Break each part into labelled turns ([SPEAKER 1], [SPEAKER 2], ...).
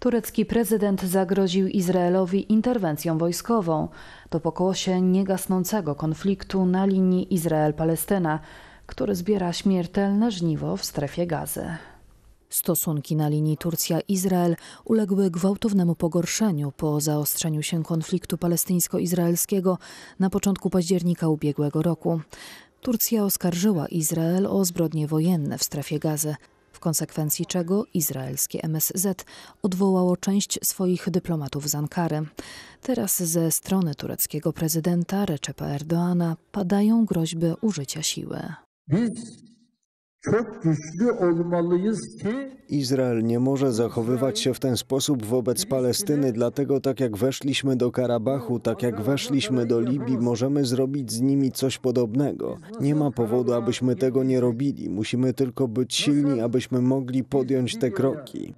[SPEAKER 1] Turecki prezydent zagroził Izraelowi interwencją wojskową. To pokłosie niegasnącego konfliktu na linii Izrael-Palestyna, który zbiera śmiertelne żniwo w strefie gazy. Stosunki na linii Turcja-Izrael uległy gwałtownemu pogorszeniu po zaostrzeniu się konfliktu palestyńsko-izraelskiego na początku października ubiegłego roku. Turcja oskarżyła Izrael o zbrodnie wojenne w strefie gazy w konsekwencji czego izraelskie MSZ odwołało część swoich dyplomatów z Ankary. Teraz ze strony tureckiego prezydenta Recep Erdoana padają groźby użycia siły.
[SPEAKER 2] Hmm. Çok güçlü olmalıyız ki Izrael nie może zachowywać się w ten sposób wobec Palestyny, dlatego tak jak weszliśmy do Karabachu, tak jak weszliśmy do Libii, możemy zrobić z nimi coś podobnego. Nie ma powodu, abyśmy tego nie robili. Musimy tylko być silni, abyśmy mogli podjąć te kroki.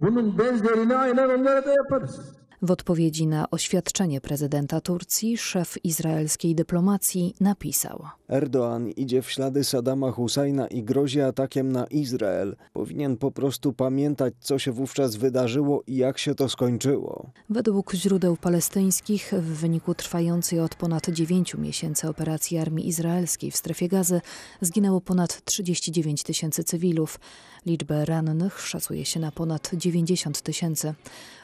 [SPEAKER 2] Bunun benzerini aynen onlara da yaparız.
[SPEAKER 1] W odpowiedzi na oświadczenie prezydenta Turcji szef izraelskiej dyplomacji napisał:
[SPEAKER 2] Erdoğan idzie w ślady Sadama Husajna i grozi atakiem na Izrael. Powinien po prostu pamiętać, co się wówczas wydarzyło i jak się to skończyło.
[SPEAKER 1] Według źródeł palestyńskich, w wyniku trwającej od ponad 9 miesięcy operacji armii izraelskiej w strefie gazy zginęło ponad 39 tysięcy cywilów. Liczbę rannych szacuje się na ponad 90 tysięcy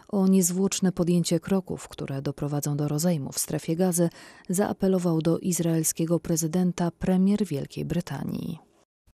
[SPEAKER 1] o niezwłoczne podjęcie kroków, które doprowadzą do rozejmu w strefie gazy, zaapelował do izraelskiego prezydenta premier Wielkiej Brytanii.